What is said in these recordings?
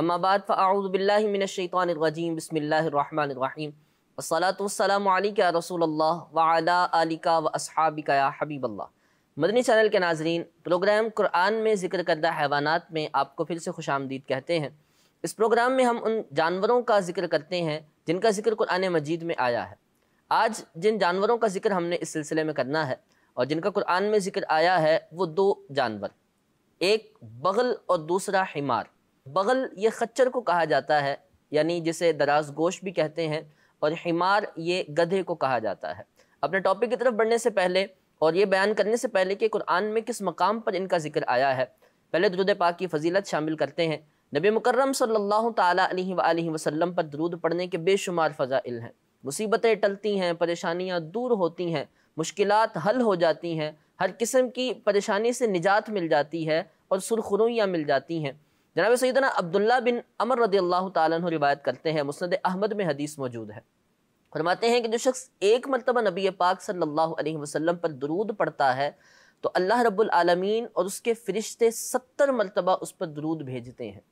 अम्माबाद फ़ाउदबिल्लिमिनशैतवानरजीम बसमीम वसलातम रसूल वालिका व असहाबिका हबीबल्ला मदनी चैनल के नाजरन प्रोग्राम कुरान में जिक्र करदा हैवानात में आपको फिर से खुश आमदीद कहते हैं इस प्रोग्राम में हम उन जानवरों का जिक्र करते हैं जिनका जिक्र कुरान मजीद में आया है आज जिन जानवरों का जिक्र हमने इस सिलसिले में करना है और जिनका कुरान में जिक्र आया है वो दो जानवर एक बगल और दूसरा हिमार बगल ये खच्चर को कहा जाता है यानी जिसे दराज गोश भी कहते हैं और हिमार ये गधे को कहा जाता है अपने टॉपिक की तरफ बढ़ने से पहले और ये बयान करने से पहले कि कुरान में किस मकाम पर इनका जिक्र आया है पहले दरुद पाक की फजीलत शामिल करते हैं नबी मुकर्रम सल्लल्लाहु अलैहि वसल्लम वसल्लम पर दरूद पढ़ने के बेशुमार फ़ज़ाइल हैं मुसीबतें टलती हैं परेशानियाँ दूर होती हैं मुश्किल हल हो जाती हैं हर किस्म की परेशानी से निजात मिल जाती है और सुरखरुयाँ मिल जाती हैं जनाब सैदना अब्दुल्ला बिन अमर रदी अल्लाह तु रिवायत करते हैं मुसनद अहमद में हदीस मौजूद है फरमाते हैं कि जो शख्स एक मरतबा नबी पाक सल्ला वसलम पर दरूद पढ़ता है तो अल्लाह रबालमीन और उसके फ़रिश्ते सत्तर मरतबा उस पर दरूद भेजते हैं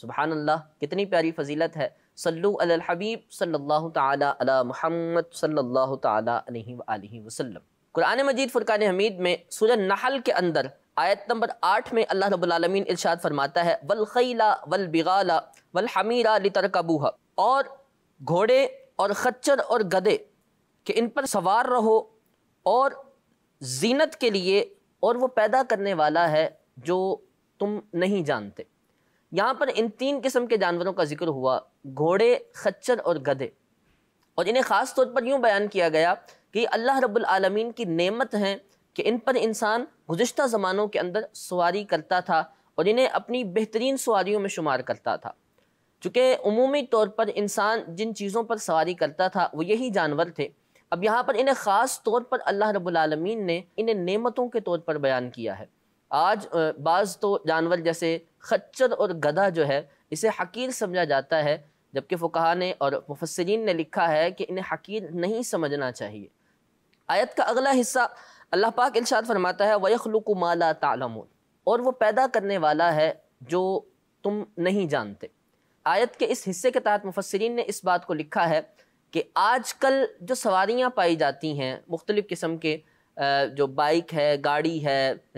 सुबहान अल्लाह कितनी प्यारी फजीलत है सल्लु अल हबीब सल्लल्लाहु ताला अला मुहम्मद सल्लल्लाहु ताला वसल्लम कुरान मजीद फ़ुरकान हमीद में सूरह नहल के अंदर आयत नंबर आठ में अल्लाह रबालमीन इर्शाद फरमाता है वल वल ख़ैला वल हमीरा लितर कबूहा और घोड़े और खच्चर और गदे कि इन पर सवार रहो और जीनत के लिए और वो पैदा करने वाला है जो तुम नहीं जानते यहाँ पर इन तीन किस्म के जानवरों का जिक्र हुआ घोड़े खच्चर और गधे और इन्हें ख़ास तौर पर यूँ बयान किया गया कि अल्लाह रब्बुल की नेमत हैं कि इन पर इंसान गुज्त ज़मानों के अंदर सवारी करता था और इन्हें अपनी बेहतरीन सवारीों में शुमार करता था चूँकि अमूमी तौर पर इंसान जिन चीज़ों पर सवारी करता था वो यही जानवर थे अब यहाँ पर इन्हें ख़ास तौर पर अल्लाह रबालमीन ने इन्हें नेमतों के तौर पर बयान किया है आज बाज़ तो जानवर जैसे खच्चर और गधा जो है इसे हकीर समझा जाता है जबकि फ़ुकहा ने और मुफसरीन ने लिखा है कि इन्हें हकीर नहीं समझना चाहिए आयत का अगला हिस्सा अल्लाह पाक इरशाद फरमाता है वयखलुक माला तालमून और वो पैदा करने वाला है जो तुम नहीं जानते आयत के इस हिस्से के तहत मुफसरीन ने इस बात को लिखा है कि आजकल जो सवारियाँ पाई जाती हैं मुख्तलिफ़ किस्म के जो बाइक है गाड़ी है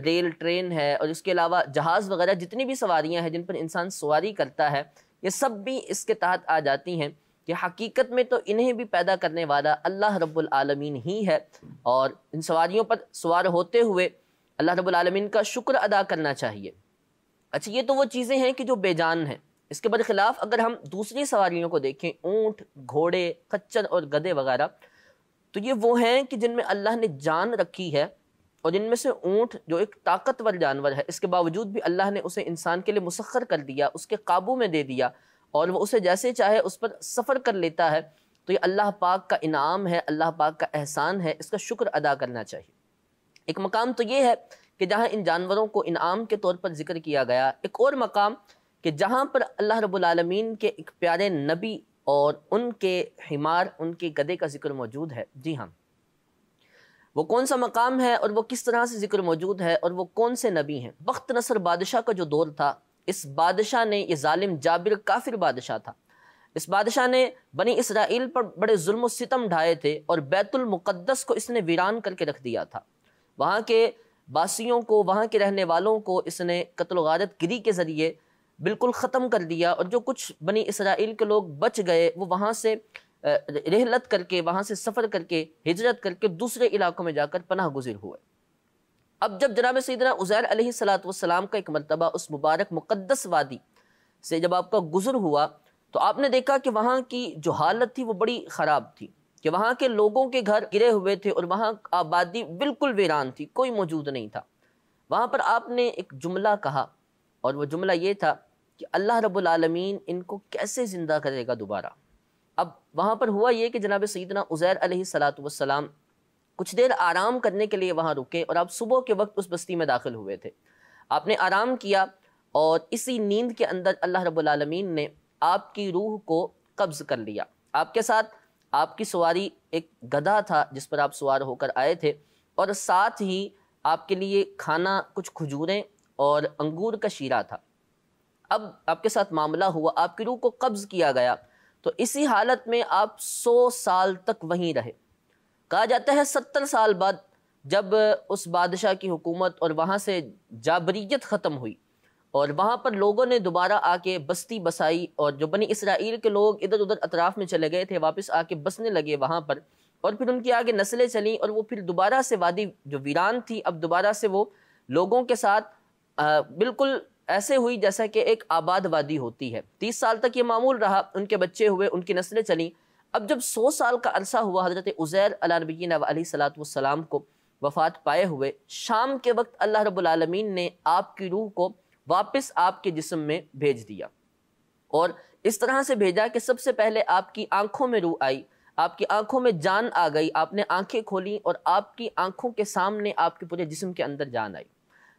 रेल ट्रेन है और इसके अलावा जहाज़ वगैरह जितनी भी सवारियाँ हैं जिन पर इंसान सवारी करता है ये सब भी इसके तहत आ जाती हैं कि हकीकत में तो इन्हें भी पैदा करने वाला अल्लाह रब्बुल आलमीन ही है और इन सवारियों पर सवार होते हुए अल्लाह रब्बुल आलमीन का शुक्र अदा करना चाहिए अच्छा ये तो वो चीज़ें हैं कि जो बेजान हैं इसके बरखिलाफ अगर हम दूसरी सवारियों को देखें ऊँट घोड़े खच्चर और गधे वगैरह तो ये वो हैं कि जिनमें अल्लाह ने जान रखी है और जिनमें से ऊँट जो एक ताकतवर जानवर है इसके बावजूद भी अल्लाह ने उसे इंसान के लिए मुसखर कर दिया उसके काबू में दे दिया और वो उसे जैसे चाहे उस पर सफ़र कर लेता है तो ये अल्लाह पाक का इनाम है अल्लाह पाक का एहसान है इसका शुक्र अदा करना चाहिए एक मकाम तो ये है कि जहाँ इन जानवरों को इनाम के तौर पर जिक्र किया गया एक और मकाम कि जहाँ पर अल्लाह रबालमीन के एक प्यारे नबी और उनके हिमार उनके गदे का जिक्र मौजूद है जी हाँ वो कौन सा मकाम है और वो किस तरह से जिक्र मौजूद है और वो कौन से नबी हैं वक्त नसर बादशाह का जो दौर था इस बादशाह ने ये ालिम जाबिर काफिर बादशाह था इस बादशाह ने बनी इसराइल पर बड़े जुल्म सितम ढाए थे और बैतुलमक़दस को इसने वीरान करके रख दिया था वहाँ के बासियों को वहाँ के रहने वालों को इसने कत्ल गारत गिरी के ज़रिए बिल्कुल ख़त्म कर दिया और जो कुछ बनी इसराइल के लोग बच गए वो वहाँ से रहलत करके वहाँ से सफ़र करके हिजरत करके दूसरे इलाकों में जाकर पनाह गुजर हुए अब जब जनाब सदना उज़ैर सलाम का एक मरतबा उस मुबारक मुक़दस वादी से जब आपका गुज़र हुआ तो आपने देखा कि वहाँ की जो हालत थी वो बड़ी ख़राब थी कि वहाँ के लोगों के घर गिरे हुए थे और वहाँ आबादी बिल्कुल वीरान थी कोई मौजूद नहीं था वहाँ पर आपने एक जुमला कहा और वह जुमला ये था कि अल्लाह रबालमीन इनको कैसे ज़िंदा करेगा दोबारा अब वहाँ पर हुआ ये कि जनाब सईदना उज़ैर सलात कुछ देर आराम करने के लिए वहाँ रुके और आप सुबह के वक्त उस बस्ती में दाखिल हुए थे आपने आराम किया और इसी नींद के अंदर अल्लाह रबालमीन ने आपकी रूह को कब्ज़ कर लिया आपके साथ आपकी सवारी एक गधा था जिस पर आप सवार होकर आए थे और साथ ही आपके लिए खाना कुछ खजूरें और अंगूर का शीरा था अब आपके साथ मामला हुआ आपकी रूह को कब्ज़ किया गया तो इसी हालत में आप सौ साल तक वहीं रहे कहा जाता है सत्तर साल बाद जब उस बादशाह की हुकूमत और वहाँ से जाबरीत ख़त्म हुई और वहाँ पर लोगों ने दोबारा आके बस्ती बसाई और जो बनी इसराइल के लोग इधर उधर अतराफ़ में चले गए थे वापस आके बसने लगे वहाँ पर और फिर उनकी आगे नस्लें चलीं और वो फिर दोबारा से वादी जो वीरान थी अब दोबारा से वो लोगों के साथ आ, बिल्कुल ऐसे हुई जैसा कि एक आबाद वादी होती है तीस साल तक ये मामूल रहा उनके बच्चे हुए उनकी नस्लें चलीं अब जब सौ साल का अरसा हुआ हज़रत उज़ैर अलानबीन सलाम को वफ़ात पाए हुए शाम के वक्त अल्लाह रबालमीन ने आपकी रूह को वापस आपके जिसम में भेज दिया और इस तरह से भेजा कि सबसे पहले आपकी आंखों में रूह आई आपकी आंखों में जान आ गई आपने आंखें खोली और आपकी आंखों के सामने आपके पूरे जिस्म के अंदर जान आई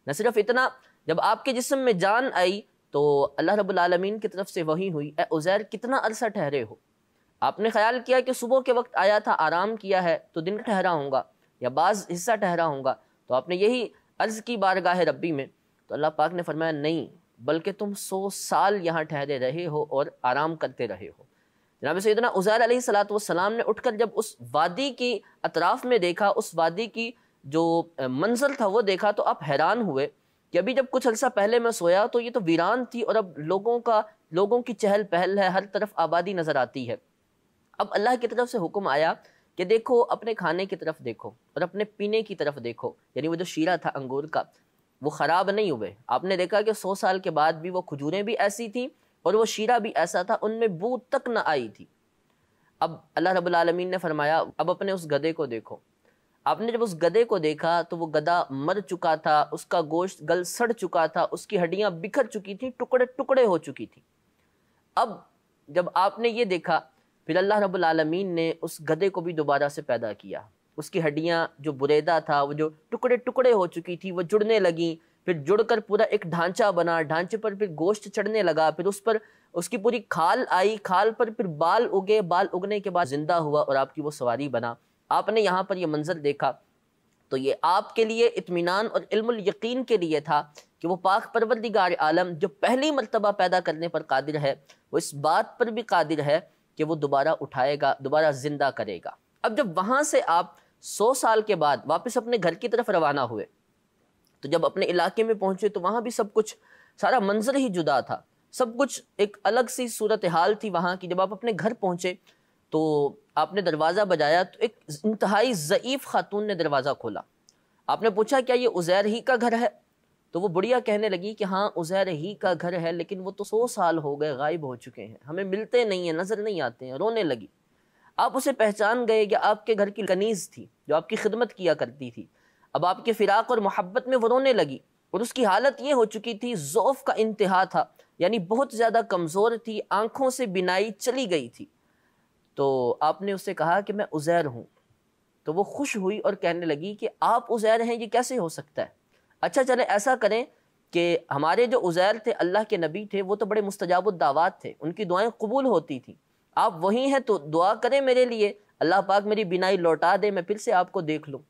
न सिर्फ इतना जब आपके जिस्म में जान आई तो अल्लाह रबालमीन की तरफ से वही हुई ए उज़ैर कितना अरसा ठहरे हो आपने ख्याल किया कि सुबह के वक्त आया था आराम किया है तो दिन ठहरा होगा या बाज़ हिस्सा ठहरा होगा तो आपने यही अर्ज़ की बारगाह रब्बी में तो अल्लाह पाक ने फरमाया नहीं बल्कि तुम सौ साल यहाँ ठहरे रहे हो और आराम करते रहे हो जनाब सैदना उज़ैर सलात वसलाम ने उठकर जब उस वादी की अतराफ़ में देखा उस वादी की जो मंजर था वो देखा तो आप हैरान हुए कि अभी जब कुछ अर्सा पहले मैं सोया तो ये तो वीरान थी और अब लोगों का लोगों की चहल पहल है हर तरफ आबादी नज़र आती है अब अल्लाह की तरफ से हुक्म आया कि देखो अपने खाने की तरफ देखो और अपने पीने की तरफ देखो यानी वो जो शीरा था अंगूर का वो ख़राब नहीं हुए आपने देखा कि सौ साल के बाद भी वो खजूरें भी ऐसी थी और वो शीरा भी ऐसा था उनमें बू तक ना आई थी अब अल्लाह रब्बुल आलमीन ने फरमाया अब अपने उस गधे को देखो आपने जब उस गधे को देखा तो वो गधा मर चुका था उसका गोश्त गल सड़ चुका था उसकी हड्डियाँ बिखर चुकी थी टुकड़े टुकड़े हो चुकी थी अब जब आपने ये देखा फिर अल्लाह रबालमीन ने उस गधे को भी दोबारा से पैदा किया उसकी हड्डियाँ जो बुरेदा था वो जो टुकड़े टुकड़े हो चुकी थी वो जुड़ने लगी फिर जुड़कर पूरा एक ढांचा बना ढांचे पर फिर गोश्त चढ़ने लगा फिर उस पर उसकी पूरी खाल आई खाल पर फिर बाल उगे बाल उगने के बाद ज़िंदा हुआ और आपकी वो सवारी बना आपने यहाँ पर यह मंजर देखा तो ये आपके लिए इतमान और इल्मीन यकीन के लिए था कि वो पाक परवरदिगार आलम जो पहली मरतबा पैदा करने पर कादिर है वो इस बात पर भी कादिर है कि वो दोबारा उठाएगा दोबारा ज़िंदा करेगा अब जब वहाँ से आप सौ साल के बाद वापस अपने घर की तरफ रवाना हुए तो जब अपने इलाके में पहुँचे तो वहाँ भी सब कुछ सारा मंजर ही जुदा था सब कुछ एक अलग सी सूरत हाल थी वहाँ की जब आप अपने घर पहुँचे तो आपने दरवाज़ा बजाया तो एक इंतहाई ज़यीफ़ खातून ने दरवाज़ा खोला आपने पूछा क्या ये उज़ैर ही का घर है तो वो बुढ़िया कहने लगी कि हाँ उज़ैर ही का घर है लेकिन वो तो सौ साल हो गए गायब हो चुके हैं हमें मिलते नहीं हैं नज़र नहीं आते हैं रोने लगी आप उसे पहचान गए कि आपके घर की कनीज़ थी जो आपकी खिदमत किया करती थी अब आपके फ़िराक और मोहब्बत में वो रोने लगी और उसकी हालत ये हो चुकी थी ज़ोफ़ का इंतहा था यानी बहुत ज़्यादा कमज़ोर थी आँखों से बिनाई चली गई थी तो आपने उससे कहा कि मैं उज़ैर हूँ तो वो खुश हुई और कहने लगी कि आप उज़ैर हैं ये कैसे हो सकता है अच्छा चले ऐसा करें कि हमारे जो उज़ैर थे अल्लाह के नबी थे वो तो बड़े मुस्तजाब दावत थे उनकी दुआएं कबूल होती थी आप वही हैं तो दुआ करें मेरे लिए अल्लाह पाक मेरी बिनाई लौटा दे मैं फिर से आपको देख लूँ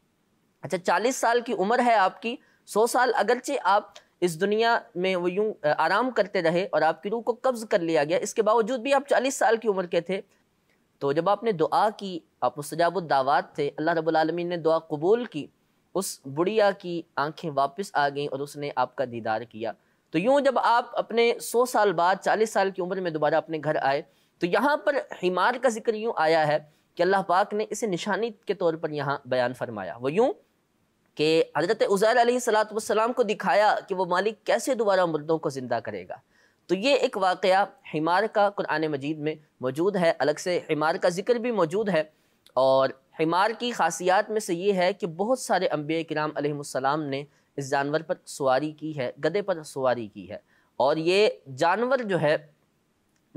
अच्छा चालीस साल की उम्र है आपकी सौ साल अगरचे आप इस दुनिया में वो यूँ आराम करते रहे और आपकी रूह को कब्ज़ कर लिया गया इसके बावजूद भी आप चालीस साल की उम्र के थे तो जब आपने दुआ की आप मुस्तजाब थे अल्लाह रबालमीन ने दुआ कबूल की उस बुढ़िया की आंखें वापस आ गईं और उसने आपका दीदार किया तो यूं जब आप अपने सौ साल बाद चालीस साल की उम्र में दोबारा अपने घर आए तो यहाँ पर हिमार का जिक्र यूं आया है कि अल्लाह पाक ने इसे निशानी के तौर पर यहाँ बयान फरमाया वो यूं कि हज़रत उज़ैर सलाम को दिखाया कि वो मालिक कैसे दोबारा मुर्दों को ज़िंदा करेगा तो ये एक वाक़ हिमार का कुरान मजीद में मौजूद है अलग से हिमार का जिक्र भी मौजूद है और हिमार की खासियत में से ये है कि बहुत सारे के कराम अलैहिस्सलाम ने इस जानवर पर सवारी की है गधे पर सवारी की है और ये जानवर जो है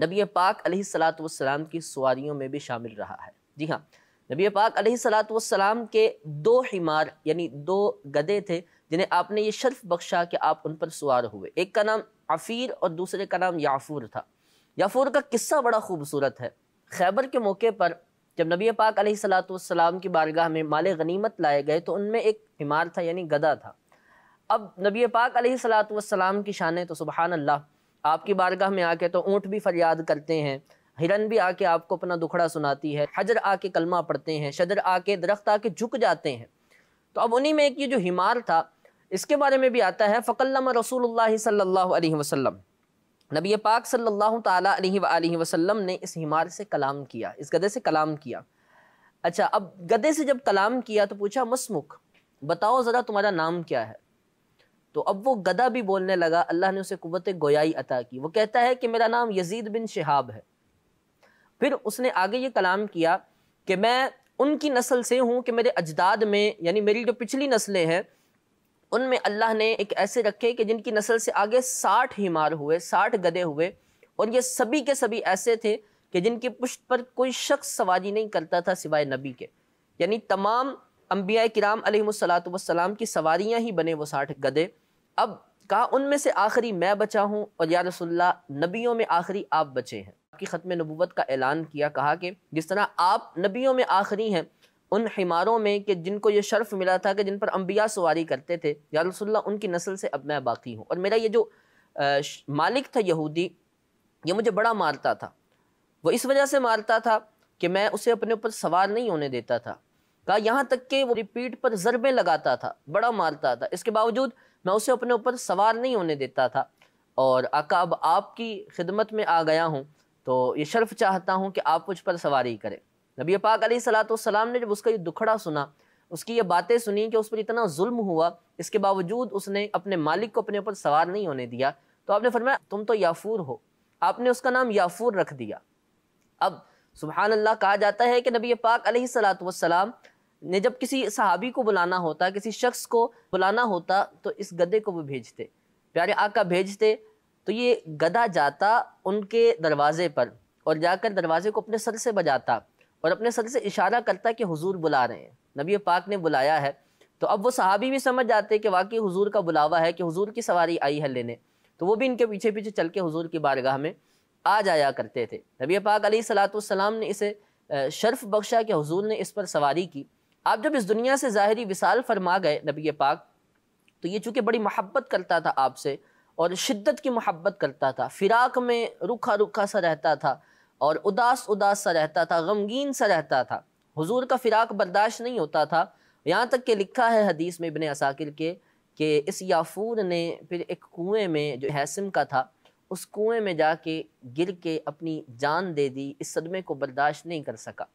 नबी पाक सलाम की सवारियों में भी शामिल रहा है जी हाँ नबी पाक सलाम के दो हिमार यानी दो गधे थे जिन्हें आपने ये शर्फ बख्शा कि आप उन पर सवार हुए एक का नाम आफीर और दूसरे का नाम याफूर था याफूर का किस्सा बड़ा खूबसूरत है खैबर के मौके पर जब नबी पाक सलाम की बारगाह में माल गनीमत लाए गए तो उनमें एक हिमार था यानी गदा था अब नबी पाक सलाम की शान तो सुबहान अल्लाह आपकी बारगाह में आके तो ऊँट भी फरियाद करते हैं हिरन भी आके आपको अपना दुखड़ा सुनाती है हजर आके कलमा पढ़ते हैं शजर आके दरख्त आके झुक जाते हैं तो अब उन्हीं में एक ये जो हिमार था इसके बारे में भी आता है फ़कल्लम रसूल सल्ला वसम नबी पाक सल्लल्लाहु अलैहि वसल्लम ने इस हिमार से कलाम किया इस गधे से कलाम किया अच्छा अब गधे से जब कलाम किया तो पूछा मसमुख बताओ ज़रा तुम्हारा नाम क्या है तो अब वो गधा भी बोलने लगा अल्लाह ने उसे कुत गोयाई अता की वो कहता है कि मेरा नाम यजीद बिन शहाब है फिर उसने आगे ये कलाम किया कि मैं उनकी नस्ल से हूँ कि मेरे अजदाद में यानी मेरी जो पिछली नस्लें हैं उनमें अल्लाह ने एक ऐसे रखे कि जिनकी नस्ल से आगे साठ हिमार हुए साठ गधे हुए और ये सभी के सभी ऐसे थे कि जिनकी पुष्ट पर कोई शख्स सवारी नहीं करता था सिवाय नबी के यानी तमाम अम्बिया कराम अलैहिस्सलाम की सवारियाँ ही बने वो साठ गधे अब कहा उनमें से आखिरी मैं बचा हूँ और या रसोल्ला नबियों में आखिरी आप बचे हैं आपकी ख़त्म नबूवत का ऐलान किया कहा कि जिस तरह आप नबियों में आखिरी हैं उन हिमारों में कि जिनको ये शर्फ मिला था कि जिन पर अम्बिया सवारी करते थे या रसोल्ला उनकी नस्ल से अब मैं बाकी हूँ और मेरा ये जो आ, मालिक था यहूदी ये मुझे बड़ा मारता था वो इस वजह से मारता था कि मैं उसे अपने ऊपर सवार नहीं होने देता था कहा यहाँ तक कि वो रिपीट पर जरबे लगाता था बड़ा मारता था इसके बावजूद मैं उसे अपने ऊपर सवार नहीं होने देता था और आका अब आपकी खिदमत में आ गया हूँ तो ये शर्फ चाहता हूँ कि आप मुझ पर सवारी करें नबी पाक सलाम ने जब उसका ये दुखड़ा सुना उसकी ये बातें सुनी कि उस पर इतना जुल्म हुआ इसके बावजूद उसने अपने मालिक को अपने ऊपर सवार नहीं होने दिया तो आपने फरमाया तुम तो याफूर हो आपने उसका नाम याफूर रख दिया अब सुबहान अल्लाह कहा जाता है कि नबी पाक सलाम ने जब किसी सहाबी को बुलाना होता किसी शख्स को बुलाना होता तो इस गदे को वो भेजते प्यारे आका भेजते तो ये गदा जाता उनके दरवाज़े पर और जाकर दरवाजे को अपने सर से बजाता और अपने सर से इशारा करता है कि हुजूर बुला रहे हैं नबी पाक ने बुलाया है तो अब वो सहाबी भी समझ जाते कि वाकई हुजूर का बुलावा है कि हुजूर की सवारी आई है लेने तो वो भी इनके पीछे पीछे चल के हुजूर की बारगाह में आ जाया करते थे नबी पाक अली सलाम ने इसे शर्फ बख्शा कि हजूर ने इस पर सवारी की आप जब इस दुनिया से ज़ाहरी विसाल फरमा गए नबी पाक तो ये चूँकि बड़ी मोहब्बत करता था आपसे और शिद्दत की मोहब्बत करता था फिराक में रुखा रुखा सा रहता था और उदास उदास सा रहता था गमगीन सा रहता था हुजूर का फिराक बर्दाश्त नहीं होता था यहाँ तक कि लिखा है हदीस में इबन असाकिर के कि इस याफूर ने फिर एक कुएं में जो हैसम का था उस कुएं में जाके गिर के अपनी जान दे दी इस सदमे को बर्दाश्त नहीं कर सका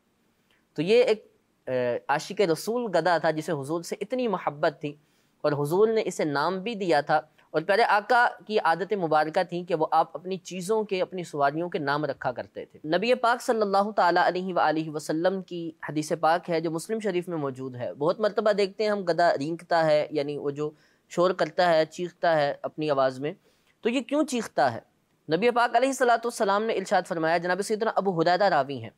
तो ये एक आशिक रसूल गदा था जिसे हुजूर से इतनी मोहब्बत थी और हुजूर ने इसे नाम भी दिया था और प्यारे आका की आदत मुबारक थी कि वो आप अपनी चीज़ों के अपनी सवारियों के नाम रखा करते थे नबी पाक सल्लल्लाहु अलैहि सल्ला वसल्लम की हदीस पाक है जो मुस्लिम शरीफ में मौजूद है बहुत मरतबा देखते हैं हम गदा रींगता है यानी वो जो शोर करता है चीखता है अपनी आवाज़ में तो ये क्यों चीखता है नबी पाक सलाम ने इर्शाद फरमाया जनाब सदना अबू हुदैदा रावी हैं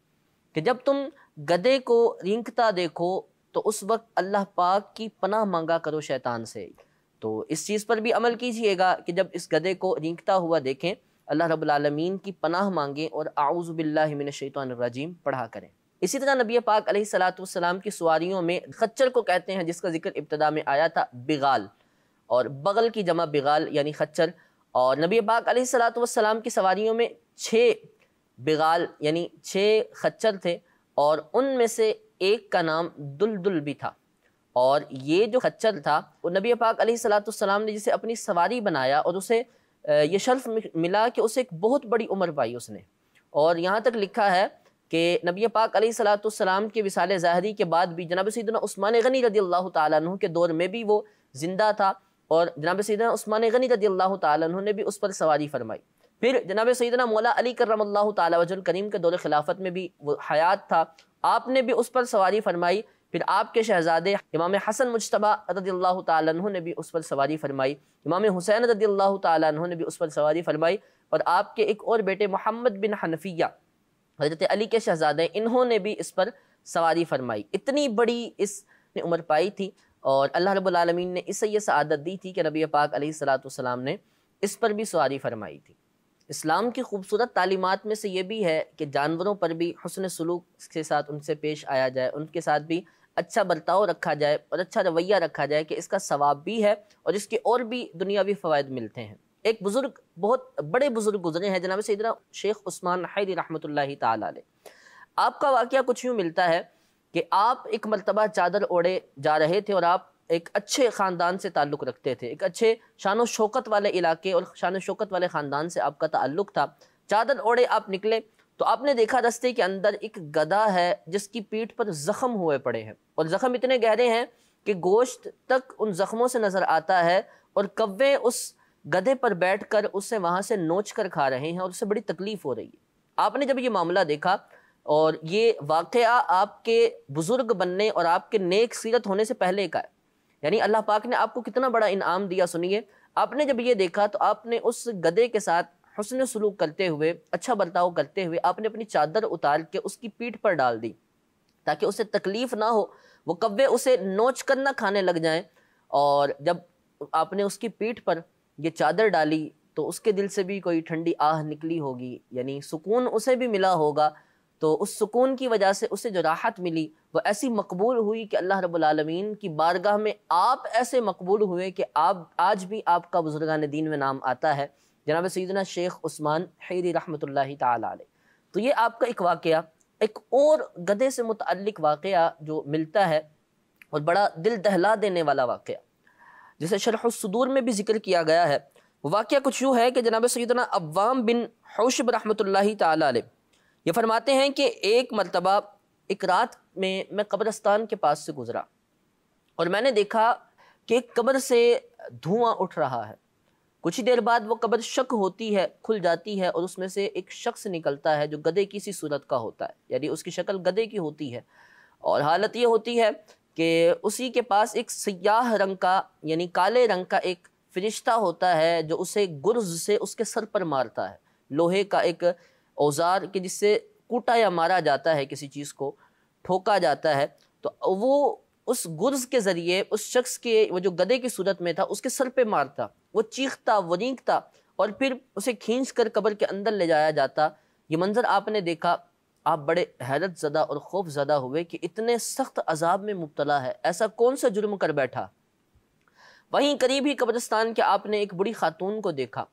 कि जब तुम गदे को रींगता देखो तो उस वक्त अल्लाह पाक की पनाह मांगा करो शैतान से तो इस चीज़ पर भी अमल कीजिएगा कि जब इस गधे को रींगता हुआ देखें अल्लाह रबालमीन की पनाह मांगें और आउज़बिल्लाशैतरजीम पढ़ा करें इसी तरह नबी पाक सलाम की सवारियों में खच्चर को कहते हैं जिसका जिक्र इब्तदा में आया था बिगाल और बगल की जमा बिगाल यानी खच्चर और नबी पाक सलाम की सवारियों में छः बिगाल यानी छः खच्चर थे और उनमें से एक का नाम दुलदुल भी था और ये जो खच्चर था वो नबी पाक सलाम ने जिसे अपनी सवारी बनाया और उसे ये शर्फ मिला कि उसे एक बहुत बड़ी उम्र पाई उसने और यहाँ तक लिखा है कि नबी पाक सलाम के विसाल ज़ाहरी के बाद भी जनाब सदना उस्मान गनी रदी अल्लाह तु के दौर में भी वो ज़िंदा था और जनाब सदना उस्मान गनी रदी अल्लाह तु ने भी उस पर सवारी फरमाई फिर जनाब सदना मौला अली करम तजुल करीम के दौर खिलाफत में भी वो हयात था आपने भी उस पर सवारी फरमाई फिर आपके शहजादे इमाम हसन मुशतबा रदील्ला तु ने भी उस पर सवारी फरमाई इमाम हुसैन रदील्ला तु ने भी उस पर सवारी फरमाई और आपके एक और बेटे मोहम्मद बिन हनफिया हजरत अली के शहजादे इन्होंने भी इस पर सवारी फरमाई इतनी बड़ी इस ने उम्र पाई थी और अल्लाह रबालमीन ने इससे यह सदत दी थी कि नबी पाक सलाम ने इस पर भी सवारी फरमाई थी इस्लाम की खूबसूरत तालीमत में से ये भी है कि जानवरों पर भी हसन सलूक के साथ उनसे पेश आया जाए उनके साथ भी अच्छा बर्ताव रखा जाए और अच्छा रवैया रखा जाए कि इसका सवाब भी है और इसके और भी दुनियावी फ़वाद मिलते हैं एक बुज़ुर्ग बहुत बड़े बुज़ुर्ग गुजरे हैं जनाब सदरा शेख उस्मान हैदी रहमत ला आपका वाक़ कुछ यूँ मिलता है कि आप एक मरतबा चादर ओढ़े जा रहे थे और आप एक अच्छे ख़ानदान से ताल्लुक़ रखते थे एक अच्छे शान शौकत वाले इलाके और शान शौकत वाले ख़ानदान से आपका ताल्लुक़ था चादर ओढ़े आप निकले तो आपने देखा रस्ते के अंदर एक गधा है जिसकी पीठ पर जख्म हुए पड़े हैं और जख्म इतने गहरे हैं कि गोश्त तक उन जख्मों से नज़र आता है और कव्वे उस गधे पर बैठ कर उसे वहाँ से नोच कर खा रहे हैं और उससे बड़ी तकलीफ़ हो रही है आपने जब ये मामला देखा और ये वाक़ आपके बुज़ुर्ग बनने और आपके नेक सीरत होने से पहले का है यानी अल्लाह पाक ने आपको कितना बड़ा इनाम दिया सुनिए आपने जब ये देखा तो आपने उस गधे के साथ हसन सलूक करते हुए अच्छा बर्ताव करते हुए आपने अपनी चादर उतार के उसकी पीठ पर डाल दी ताकि उसे तकलीफ़ ना हो वो कब्बे उसे नोच कर ना खाने लग जाए और जब आपने उसकी पीठ पर ये चादर डाली तो उसके दिल से भी कोई ठंडी आह निकली होगी यानी सुकून उसे भी मिला होगा तो उस सुकून की वजह से उसे जो राहत मिली वो ऐसी मकबूल हुई कि अल्लाह रबालमीन की बारगाह में आप ऐसे मकबूल हुए कि आप आज भी आपका बुजुर्गान दीन में नाम आता है जनाब सैदना शेख उस्मान हैरी रहमत ला तो ये आपका एक वाक़ एक और गधे से मुतलक वाक़ जो मिलता है और बड़ा दिल दहला देने वाला वाक़ जिसे शरहसूदूर में भी जिक्र किया गया है वाक़ कुछ यूँ है कि जनाब सैदना अवाम बिन होशब रहमत ला ये फरमाते हैं कि एक मरतबा एक रात में मैं कब्रस्तान के पास से गुज़रा और मैंने देखा कि कब्र से धुआं उठ रहा है कुछ ही देर बाद वो कब्र शक होती है खुल जाती है और उसमें से एक शख्स निकलता है जो गधे की सी सूरत का होता है यानी उसकी शक्ल गधे की होती है और हालत ये होती है कि उसी के पास एक सयाह रंग का यानी काले रंग का एक फरिश्ता होता है जो उसे गुर्ज से उसके सर पर मारता है लोहे का एक औजार के जिससे कूटा या मारा जाता है किसी चीज़ को ठोका जाता है तो वो उस गुर्ज के ज़रिए उस शख्स के वो जो गधे की सूरत में था उसके सर पे मारता वो चीखता वरीकता और फिर उसे खींच कर कबर के अंदर ले जाया जाता ये मंज़र आपने देखा आप बड़े हैरत ज़दा और खौफ ज़दा हुए कि इतने सख्त अजाब में मुबतला है ऐसा कौन सा जुर्म कर बैठा वहीं करीब ही कब्रस्तान के आपने एक बुरी खातून को देखा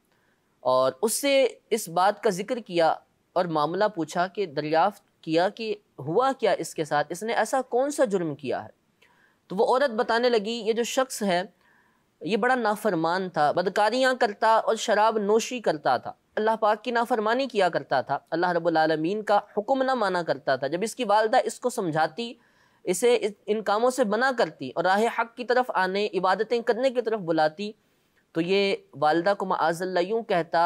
और उससे इस बात का जिक्र किया और मामला पूछा कि दरियाफ्त किया कि हुआ क्या इसके साथ इसने ऐसा कौन सा जुर्म किया है तो वो औरत बताने लगी ये जो शख्स है ये बड़ा नाफरमान था बदकारियाँ करता और शराब नोशी करता था अल्लाह पाक की नाफरमानी किया करता था अल्लाह रबालमीन का हुक्म ना माना करता था जब इसकी वालदा इसको समझाती इसे इन कामों से मना करती और राह हक की तरफ आने इबादतें करने की तरफ बुलाती तो ये वालदा को माजल्ला यूँ कहता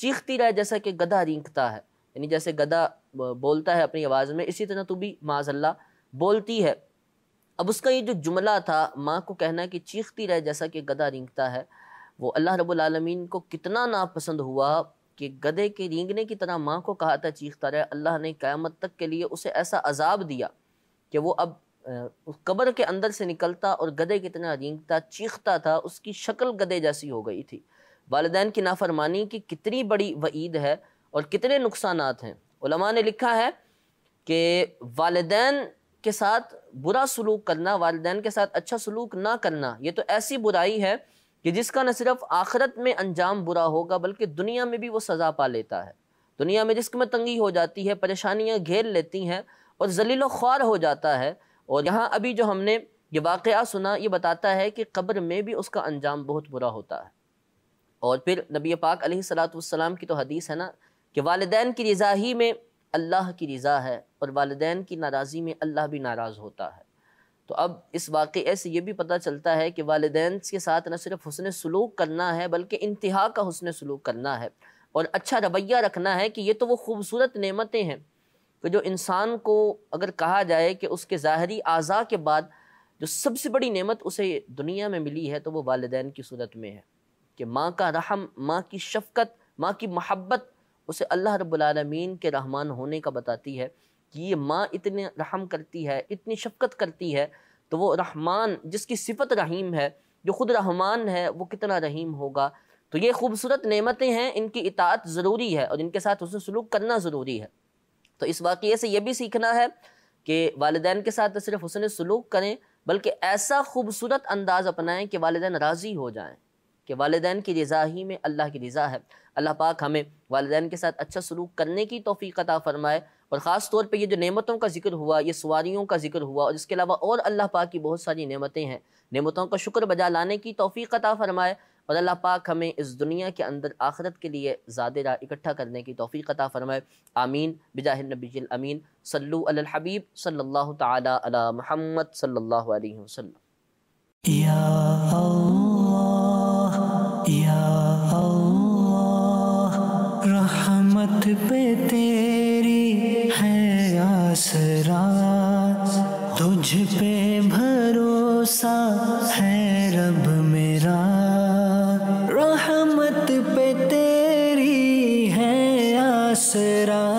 चीखती रहे जैसा कि गधा रींकता है यानी जैसे गधा बोलता है अपनी आवाज़ में इसी तरह तू भी माजल्ला बोलती है अब उसका ये जो जुमला था माँ को कहना कि चीखती रहे जैसा कि गधा रींगता है वो अल्लाह रब्बुल आलमीन को कितना नापसंद हुआ कि गधे के रींगने की तरह माँ को कहा था चीखता रहे अल्लाह ने क़्यामत तक के लिए उसे ऐसा अजाब दिया कि वो अब कब्र के अंदर से निकलता और गधे की तरह रिंगता चीखता था उसकी शक्ल गधे जैसी हो गई थी वालदेन की नाफरमानी की कितनी बड़ी वईद है और कितने नुकसान हैं ने लिखा है कि वालदेन के साथ बुरा सलूक करना वालदे के साथ अच्छा सलूक ना करना ये तो ऐसी बुराई है कि जिसका न सिर्फ आखरत में अंजाम बुरा होगा बल्कि दुनिया में भी वो सज़ा पा लेता है दुनिया में जिसमें तंगी हो जाती है परेशानियाँ घेर लेती हैं और जलील ख्वार हो जाता है और यहाँ अभी जो हमने ये वाक़ सुना ये बताता है कि कब्र में भी उसका अंजाम बहुत बुरा होता है और फिर नबी पाक सलाम की तो हदीस है ना कि वालदे की रज़ाही में अल्लाह की रज़ा है और वालदेन की नाराज़ी में अल्लाह भी नाराज़ होता है तो अब इस वाक़े से ये भी पता चलता है कि वालदेन के साथ न सिर्फ हसन सलूक करना है बल्कि इंतहा का हसन सलूक करना है और अच्छा रवैया रखना है कि ये तो वो खूबसूरत नमतें हैं कि जो इंसान को अगर कहा जाए कि उसके ज़ाहरी अज़ा के बाद जो सबसे बड़ी नेमत उसे दुनिया में मिली है तो वो वालदेन की सूरत में है कि माँ का रहम माँ की शफकत माँ की महब्बत उसे अल्लाह रबालमीन के रहमान होने का बताती है कि ये माँ इतने रहम करती है इतनी शफकत करती है तो वो रहमान जिसकी सिफत रहीम है जो ख़ुद रहमान है वो कितना रहीम होगा तो ये खूबसूरत नेमतें हैं इनकी इतात ज़रूरी है और इनके साथ उसने सलूक करना ज़रूरी है तो इस वाक़े से ये भी सीखना है कि वालदान के साथ न सिर्फ उसने सलूक करें बल्कि ऐसा खूबसूरत अंदाज़ अपनाएं कि वालदान राज़ी हो जाएं कि वालदान की रज़ा ही में अल्लाह की रज़ा है अल्लाह पाक हमें वालदान के साथ अच्छा सलूक करने की तोफ़ी अता फ़रमाए और ख़ास तौर पर यह जो नमतों का जिक्र हुआ ये सवारीों का जिक्र हुआ और इसके अलावा और अल्लाह पाक की बहुत सारी नमतें हैं नमतों का शुक्र बजा लाने की तोफ़ी अता फ़रमाए और अल्लाह पाक हमें इस दुनिया के अंदर आखरत के लिए ज़्यादा राह इकट्ठा करने की तोफ़ी अता फ़रमाए आमीन बिजाह नबील अमीन सल्लू अल हबीब सल्लल्लाहु ताला अला मोहम्मद या अल्लाह या अल्लाह रहमत पे तेरी है आसरा तुझ पे भरोसा है रब मेरा रहमत पे तेरी है आसरा